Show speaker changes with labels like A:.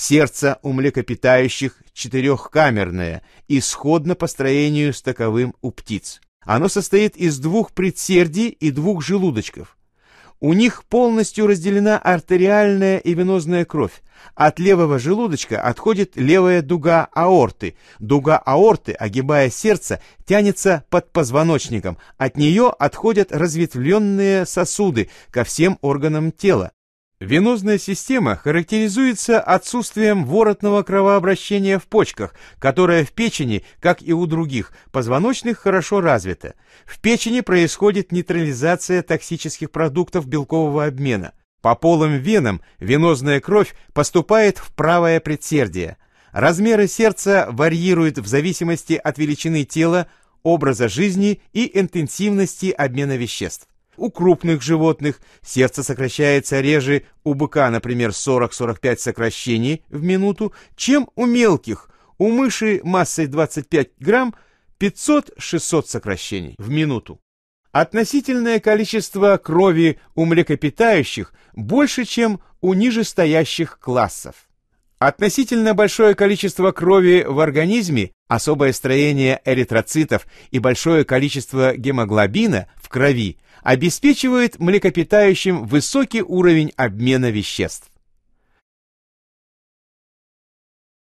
A: Сердце у млекопитающих четырехкамерное, исходно по строению с таковым у птиц. Оно состоит из двух предсердий и двух желудочков. У них полностью разделена артериальная и венозная кровь. От левого желудочка отходит левая дуга аорты. Дуга аорты, огибая сердце, тянется под позвоночником. От нее отходят разветвленные сосуды ко всем органам тела. Венозная система характеризуется отсутствием воротного кровообращения в почках, которое в печени, как и у других позвоночных, хорошо развито. В печени происходит нейтрализация токсических продуктов белкового обмена. По полым венам венозная кровь поступает в правое предсердие. Размеры сердца варьируют в зависимости от величины тела, образа жизни и интенсивности обмена веществ у крупных животных. Сердце сокращается реже у быка, например, 40-45 сокращений в минуту, чем у мелких. У мыши массой 25 грамм 500-600 сокращений в минуту. Относительное количество крови у млекопитающих больше, чем у нижестоящих классов. Относительно большое количество крови в организме, особое строение эритроцитов и большое количество гемоглобина в крови обеспечивает млекопитающим высокий уровень обмена веществ.